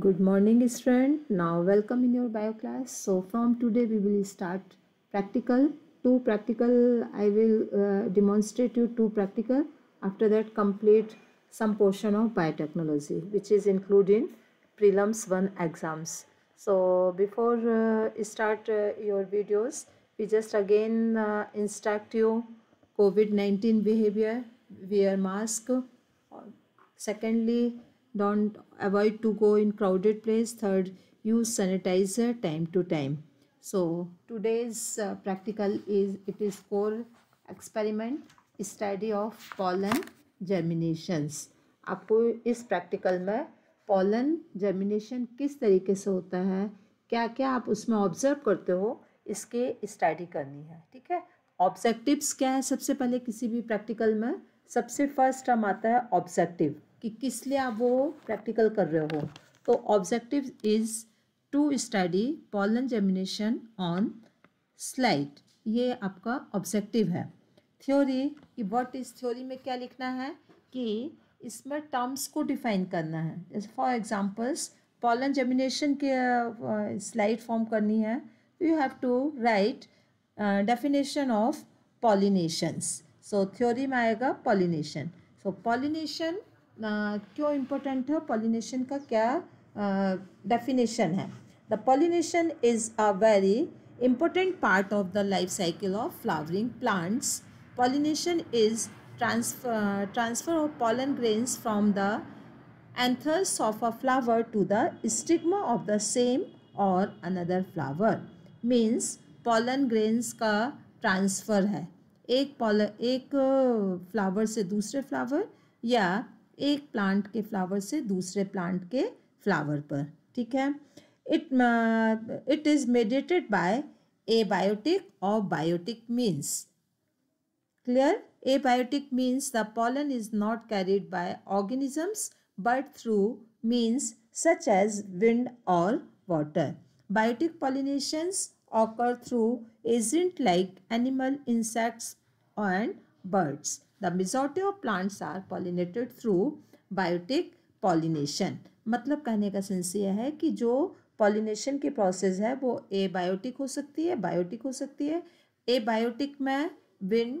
Good morning student. Now welcome in your bio class. So from today we will start practical. Two practical I will uh, demonstrate you two practical. After that complete some portion of biotechnology which is included prelims 1 exams. So before uh, start uh, your videos we just again uh, instruct you COVID-19 behavior, wear mask. Secondly don't avoid to go in crowded place third use sanitizer time to time so today's uh, practical is it is core experiment study of pollen germinations आपको इस practical में pollen germination किस तरीके से होता है क्या क्या आप उसमें ऑब्जर्व करते हो इसके स्टडी करनी है ठीक है ऑब्जेक्टिव्स क्या है सबसे पहले किसी भी प्रैक्टिकल में सबसे फर्स्ट टर्म आता है ऑब्जेक्टिव कि किस लिए आप वो प्रैक्टिकल कर रहे हो तो objective is to study pollen germination on slide ये आपका ऑब्जेक्टिव है थ्योरी कि व्हाट इज़ थ्योरी में क्या लिखना है कि इसमें टर्म्स को डिफाइन करना है फॉर एग्जांपल्स पॉलन जेमिनेशन के स्लाइड फॉर्म करनी है तो you have to write definition of pollinations so theory में आएगा पॉलिनेशन सो पॉलिनेशन क्यों इम्पोर्टेंट है पॉलिनेशन का क्या डेफिनेशन है the pollination is a very important part of the life cycle of flowering plants pollination is transfer transfer of pollen grains from the anthers of a flower to the stigma of the same और another flower means pollen grains का transfer है एक Paul एक flower से दूसरे flower या एक plant के फ्लावर से दूसरे प्लांट के फ्लावर पर ठीक है it it is mediated by abiotic और biotic means clear abiotic means the pollen is not carried by organisms but through means such as wind और water biotic pollinations occur through agent like animal insects and birds the majority of plants are pollinated through biotic pollination मतलब कहने का sense यह है कि जो pollination की process है वो ए बायोटिक हो सकती है बायोटिक हो सकती है ए बायोटिक में विंड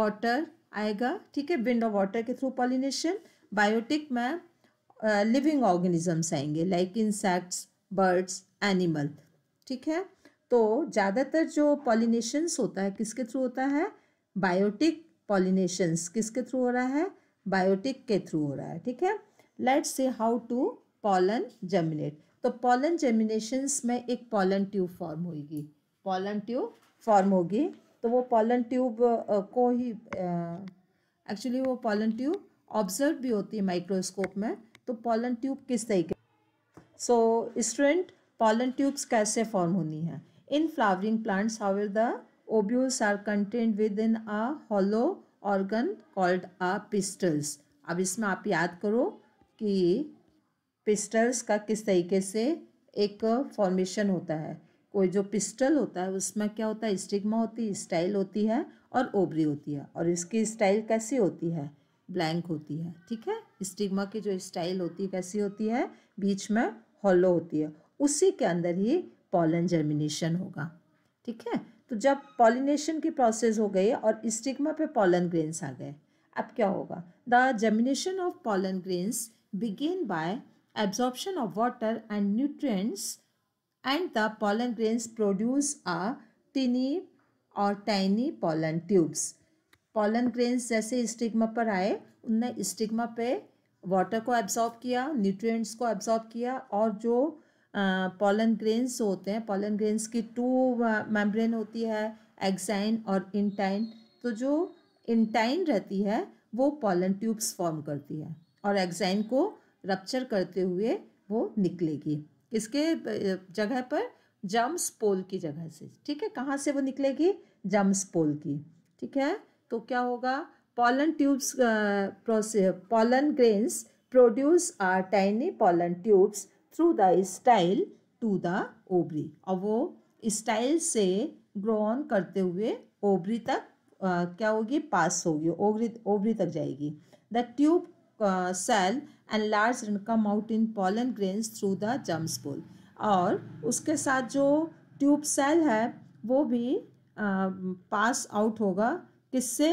वाटर आएगा ठीक है विंड और वाटर के थ्रू पॉलिनेशन बायोटिक में लिविंग ऑर्गेनिजम्स आएंगे लाइक इंसेक्ट्स बर्ड्स एनिमल ठीक है तो ज़्यादातर जो पॉलिनेशंस होता है किसके थ्रू होता है बायोटिक पॉलिनेशंस किसके थ्रू हो रहा है बायोटिक के थ्रू हो रहा है ठीक है let's say how to pollen germinate तो पॉलन जर्मिनेशंस में एक पॉलन ट्यूब फॉर्म होगी पॉलन ट्यूब फॉर्म होगी तो वो पॉलन ट्यूब को ही एक्चुअली वो पॉलन ट्यूब ऑब्जर्व भी होती है माइक्रोस्कोप में तो पॉलन ट्यूब किस तरीके सो स्टूडेंट पॉलन ट्यूब्स कैसे फॉर्म होनी है in flowering plants how the are content within a hollow organ called a pistils अब इसमें आप याद करो कि पिस्टल्स का किस तरीके से एक फॉर्मेशन होता है कोई जो पिस्टल होता है उसमें क्या होता है स्टिग्मा होती है स्टाइल होती है और ओबरी होती है और इसकी स्टाइल कैसी होती है ब्लैंक होती है ठीक है स्टिग्मा की जो स्टाइल होती है कैसी होती है बीच में हॉलो होती है उसी के अंदर ही पॉलन जर्मिनेशन होगा ठीक है तो जब पॉलिनेशन की प्रोसेस हो गई और स्टिग्मा पे पॉलन ग्रेन्स आ गए अब क्या होगा the germination of pollen grains begin by absorption of water and nutrients and the pollen grains produce a teeny और tiny pollen tubes pollen grains जैसे स्टिग्मा पर आए उनने स्टिग्मा पे वाटर को एब्जॉर्ब किया न्यूट्रिएंट्स को एब्जॉर्ब किया और जो पॉलन ग्रेन्स होते हैं पॉलन ग्रेन्स की टू मेम्ब्रेन होती है एग्जाइन और इंटाइन तो जो इंटाइन रहती है वो पॉलन ट्यूब्स फॉर्म करती है और एग्जाइन को रप्चर करते हुए वो निकलेगी इसके जगह पर जम्स पोल की जगह से ठीक है कहाँ से वो निकलेगी जम्स पोल की ठीक है तो क्या होगा pollen tubes pollen grains produce are tiny pollen tubes through the style to the ovary और वो स्टाइल से ग्रो ऑन करते हुए ओबरी तक आ, क्या होगी पास होगी ओबरी ओबरी तक जाएगी the tube cell enlarge come out in pollen grains through the जम्स पोल और उसके साथ जो ट्यूब सेल है वो भी आ, पास आउट होगा किससे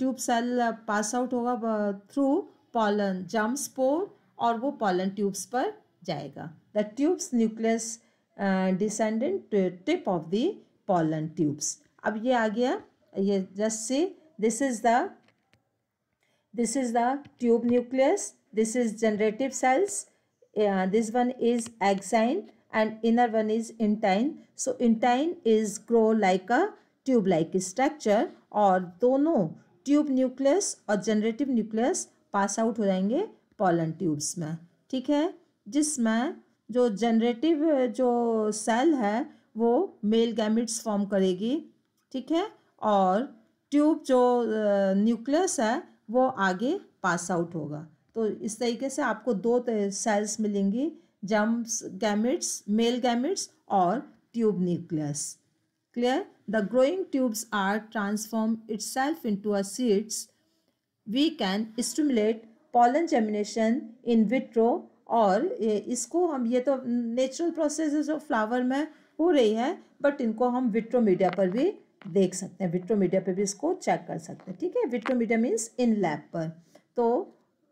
ट्यूब सेल पास आउट होगा थ्रू पॉलन जम्स पोर और वो पॉलन ट्यूब्स पर जाएगा the tubes nucleus descendant tip of the pollen tubes अब ये आ गया ये just say this is the this is the tube nucleus this is generative cells this one is exine and inner one is intine so intine is grow like a tube like structure और दोनों tube nucleus और generative nucleus pass out हो जाएंगे pollen tubes में ठीक है जिसमें जो जनरेटिव जो सेल है वो मेल गैमिट्स फॉर्म करेगी ठीक है और ट्यूब जो न्यूक्लियस है वो आगे पास आउट होगा तो इस तरीके से आपको दो सेल्स मिलेंगी जम्स गैमिट्स मेल गैमिट्स और tube nucleus clear the growing tubes are transform itself into odds we can stimulate pollen germination in vitro और इसको हम ये तो नेचुरल प्रोसेस जो फ्लावर में हो रही है बट इनको हम विट्रो मीडिया पर भी देख सकते हैं विट्रो मीडिया पर भी इसको चेक कर सकते हैं ठीक है vitro media means in lab पर तो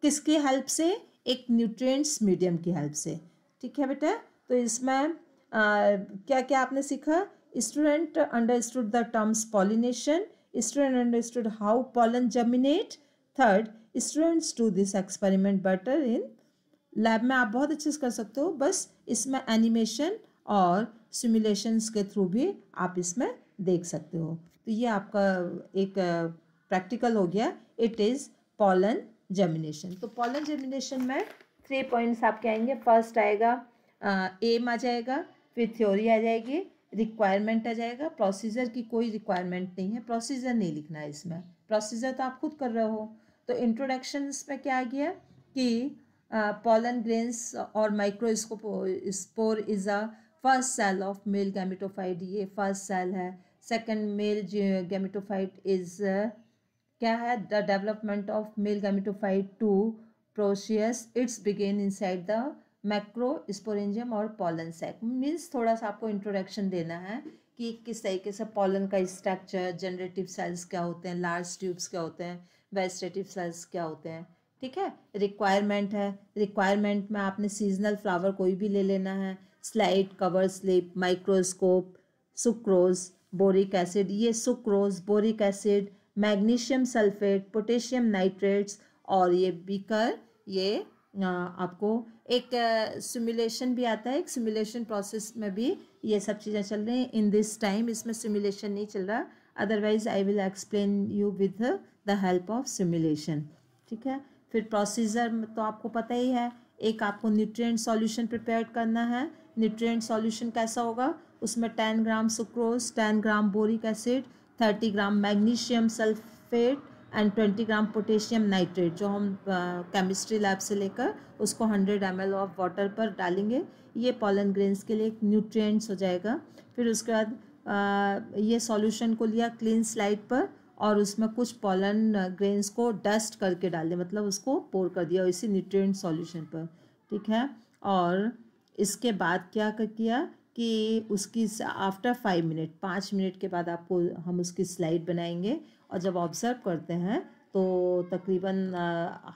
किसकी हेल्प से एक न्यूट्रिएंट्स मीडियम की हेल्प से ठीक है बेटा तो इसमें क्या क्या आपने सीखा student understood the terms pollination student understood how pollen germinate third students do this experiment better in lab में आप बहुत अच्छे से कर सकते हो बस इसमें एनिमेशन और सिमुलेशंस के थ्रू भी आप इसमें देख सकते हो तो ये आपका एक प्रैक्टिकल हो गया इट इज़ पॉलन जर्मिनेशन तो पॉलन जर्मिनेशन में थ्री पॉइंट्स आपके आएंगे फर्स्ट आएगा एम आ जाएगा फिर थ्योरी आ जाएगी रिक्वायरमेंट आ जाएगा प्रोसीजर की कोई रिक्वायरमेंट नहीं है प्रोसीजर नहीं लिखना है इसमें प्रोसीजर तो आप खुद कर रहे हो तो इंट्रोडक्शन में क्या आ गया कि पॉलन ग्रेन्स और microscope spore is a first cell of male gametophyte ये फर्स्ट सेल है सेकेंड मेल गैमिटोफाइट इज क्या है the development of male gametophyte to precious its begin inside the macrosporangium और pollen sac means थोड़ा सा आपको introduction देना है कि किस तरीके से पॉलन का स्ट्रक्चर जनरेटिव सेल्स क्या होते हैं लार्ज ट्यूब्स क्या होते हैं वेजिटेटिव सेल्स क्या होते हैं ठीक है रिक्वायरमेंट है रिक्वायरमेंट में आपने सीजनल फ्लावर कोई भी ले लेना है slide cover slip microscope sucrose boric acid ये sucrose boric acid magnesium sulphate potassium nitrates और ये बीकर ये आपको एक सिमुलेशन भी आता है एक सिमुलेशन प्रोसेस में भी ये सब चीज़ें चल रही हैं इन दिस टाइम इसमें सिमुलेशन नहीं चल रहा otherwise I will explain you with the help of simulation ठीक है फिर प्रोसीजर तो आपको पता ही है एक आपको न्यूट्रिएंट सॉल्यूशन प्रिपेयर करना है न्यूट्रिएंट सॉल्यूशन कैसा होगा उसमें ten gram sucrose ten gram boric acid thirty gram magnesium sulphate and twenty gram potassium nitrate जो हम केमिस्ट्री लैब से लेकर उसको hundred M L of water पर डालेंगे ये पॉलन ग्रेन्स के लिए एक न्यूट्रिएंट्स हो जाएगा फिर उसके बाद ये सॉल्यूशन को लिया क्लीन स्लाइड पर और उसमें कुछ पॉलन ग्रेन्स को डस्ट करके डाल दिया मतलब उसको पोर कर दिया इसी न्यूट्रिएंट सॉल्यूशन पर ठीक है और इसके बाद क्या कर किया कि उसकी आफ्टर फाइव मिनट पाँच मिनट के बाद आपको हम उसकी स्लाइड बनाएंगे और जब ऑब्ज़र्व करते हैं तो तकरीबन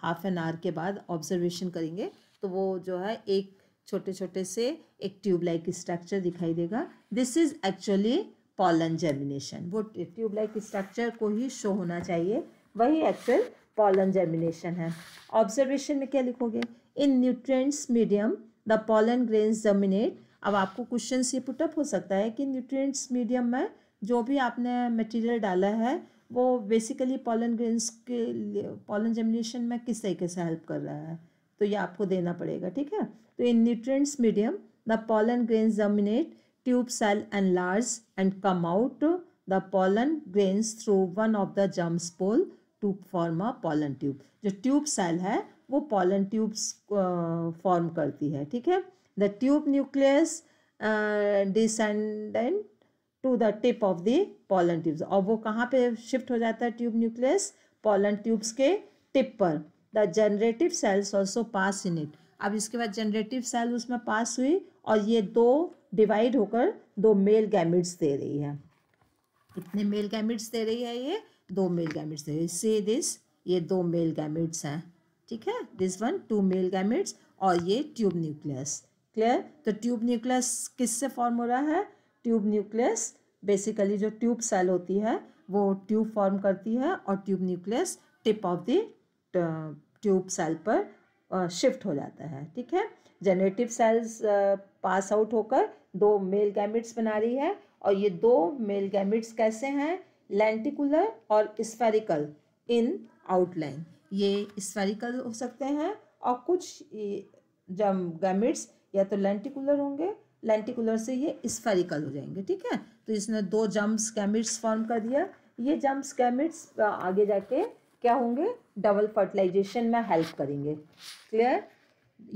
हाफ एन आवर के बाद ऑब्जर्वेशन करेंगे तो वो जो है एक छोटे छोटे से एक ट्यूबलाइट की स्ट्रक्चर दिखाई देगा this is actually pollen germination वो ट्यूब लाइक स्ट्रक्चर को ही शो होना चाहिए वही एक्चुअल पॉलन जर्मिनेशन है ऑब्जर्वेशन में क्या लिखोगे in nutrients medium the pollen grains germinate अब आपको क्वेश्चन से पुटअप हो सकता है कि न्यूट्रिएंट्स मीडियम में जो भी आपने मटेरियल डाला है वो बेसिकली पॉलन ग्रेन्स के पॉलन जर्मिनेशन में किस तरीके से हेल्प कर रहा है तो ये आपको देना पड़ेगा ठीक है तो in nutrients medium the pollen grain germinate tube cell enlarges and come out the pollen grains through one of the germ pole to form a pollen tube. जो tube cell है वो pollen tubes form करती है ठीक है The tube nucleus descendant to the tip of the pollen tubes और वो कहाँ पे shift हो जाता है tube nucleus pollen tubes के tip पर The generative cells also pass in it. अब इसके बाद generative cell उसमें pass हुई और ये दो डिवाइड होकर दो मेल गैमिट्स दे रही है कितने मेल गैमिट्स दे रही है ये दो मेल गैमिट्स दे रही है से दिस ये दो मेल गैमिट्स हैं ठीक है this one two male gametes और ये ट्यूब न्यूक्लियस क्लियर तो ट्यूब न्यूक्लियस किससे फॉर्म हो रहा है ट्यूब न्यूक्लियस बेसिकली जो ट्यूब सेल होती है वो ट्यूब फॉर्म करती है और tube nucleus tip of the tube cell पर शिफ्ट uh, हो जाता है ठीक है जनरेटिव सेल्स पास आउट होकर दो मेल गैमिट्स बना रही है और ये दो मेल गैमिट्स कैसे हैं लेंटिकुलर और स्फेरिकल इन आउटलाइन ये स्फेरिकल हो सकते हैं और कुछ जब गैमिट्स या तो लेंटिकुलर होंगे लेंटिकुलर से ये स्फेरिकल हो जाएंगे ठीक है तो इसने दो जम्प्स गैमिट्स फॉर्म कर दिया ये जम्प्स गैमिट्स आगे जाके क्या होंगे डबल फर्टिलाइजेशन में हेल्प करेंगे क्लियर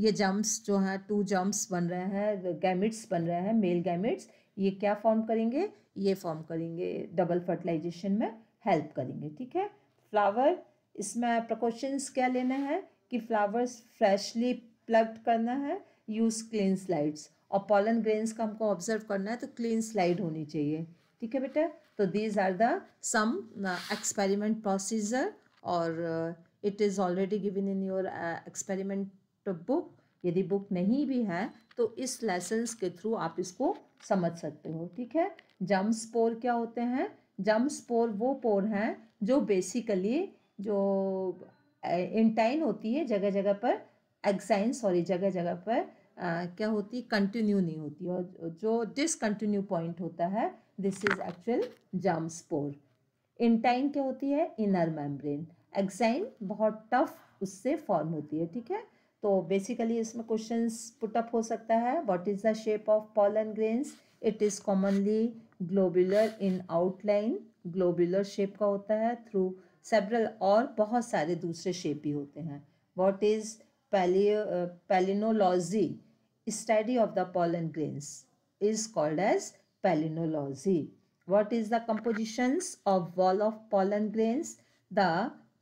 ये जम्प्स जो हैं टू जम्प्स बन रहे हैं गैमिट्स बन रहे हैं मेल गैमिट्स ये क्या फॉर्म करेंगे ये फॉर्म करेंगे डबल फर्टिलाइजेशन में हेल्प करेंगे ठीक है फ्लावर इसमें प्रकोशंस क्या लेना है कि फ्लावर्स फ्रेशली प्लग्ड करना है यूज़ क्लीन स्लाइड्स और पॉलन ग्रेन्स का हमको ऑब्जर्व करना है तो क्लीन स्लाइड होनी चाहिए ठीक है बेटा तो these are the some experiment procedure और it is already given in your experiment तो बुक यदि बुक नहीं भी है तो इस लेसन्स के थ्रू आप इसको समझ सकते हो ठीक है जम स्पोर क्या होते हैं जम स्पोर वो पोर हैं जो बेसिकली जो इंटाइन होती है जगह जगह पर एक्साइन सॉरी जगह जगह पर आ, क्या होती है कंटिन्यू नहीं होती और जो डिसकंटिन्यू पॉइंट होता है this is actual germ spore intine क्या होती है इनर मेम्ब्रेन एक्साइन बहुत टफ उससे फॉर्म होती है ठीक है तो बेसिकली इसमें क्वेश्चन पुटअप हो सकता है what is the shape of pollen grains it is commonly globular in outline globular shape का होता है थ्रू सेबरल और बहुत सारे दूसरे शेप भी होते हैं what is palynology study of the pollen is called as palynology what is the the of wall of pollen grains the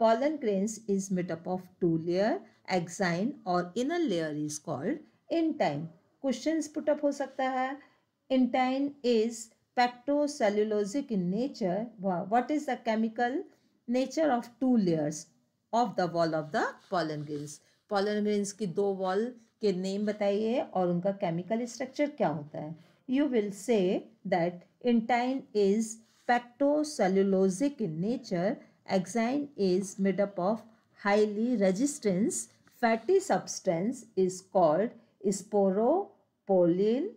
pollen is is made up of two layer exine और inner layer is called intine question put up हो सकता है intine is pectocellulosic in nature what is the chemical nature of two layers of the wall of the pollen grains pollen grains की दो wall के name बताइए और उनका केमिकल स्ट्रक्चर क्या होता है you will say that intine is pectocellulosic in nature exine is made up of highly resistant fatty substance is called sporopolin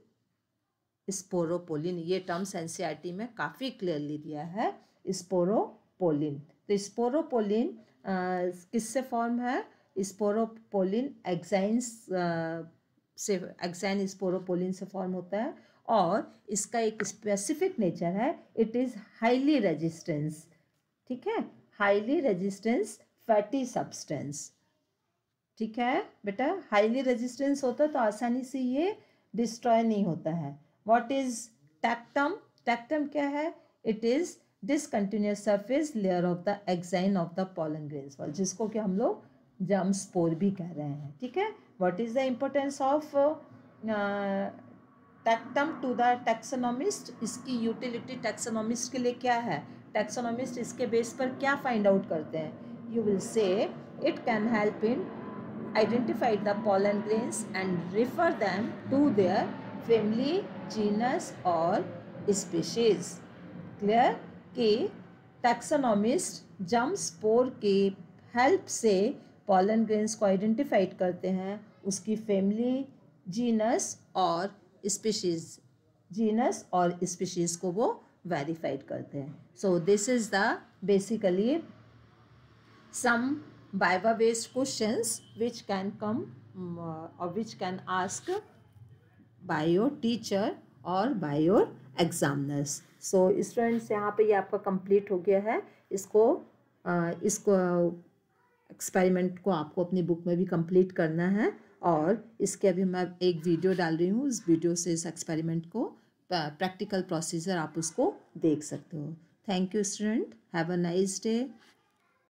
sporopollenin ये टर्म्स एनसीईआरटी में काफ़ी क्लियरली दिया है स्पोरोपोलिन तो स्पोरोपोलिन किससे फॉर्म है स्पोरोपोलिन एग्जाइंस से एग्जाइन स्पोरोपोलिन से फॉर्म होता है और इसका एक स्पेसिफिक नेचर है इट इज़ हाईली रेजिस्टेंस ठीक है हाईली रेजिस्टेंस फैटी सब्सटेंस ठीक है बेटा हाईली रेजिस्टेंस होता तो आसानी से ये डिस्ट्रॉय नहीं होता है वॉट इज टैक्टम टैक्टम क्या है it is discontinuous surface layer of the exine of the pollen grain wall जिसको कि हम लोग जम स्पोर भी कह रहे हैं ठीक है what is the importance of tectum to the taxonomist इसकी यूटिलिटी टैक्सोनॉमिस्ट के लिए क्या है टैक्सोनॉमिस्ट इसके बेस पर क्या फाइंड आउट करते हैं you will say it can help in identify the pollen grains and refer them to their family, genus or species. Clear? कि taxonomist जम spore ke help se pollen grains ko identify karte hain uski family genus or species genus or species ko wo verified karte hain so this is the basically some Viva based questions which can come mm, uh, or which can ask by your teacher और by your examiners. So students यहाँ पर यह आपका complete हो गया है इसको uh, इसको एक्सपेरिमेंट को आपको अपनी बुक में भी कंप्लीट करना है और इसके अभी मैं एक वीडियो डाल रही हूँ उस वीडियो से इस एक्सपेरिमेंट को प्रैक्टिकल प्रोसीजर आप उसको देख सकते हो thank you student have a nice day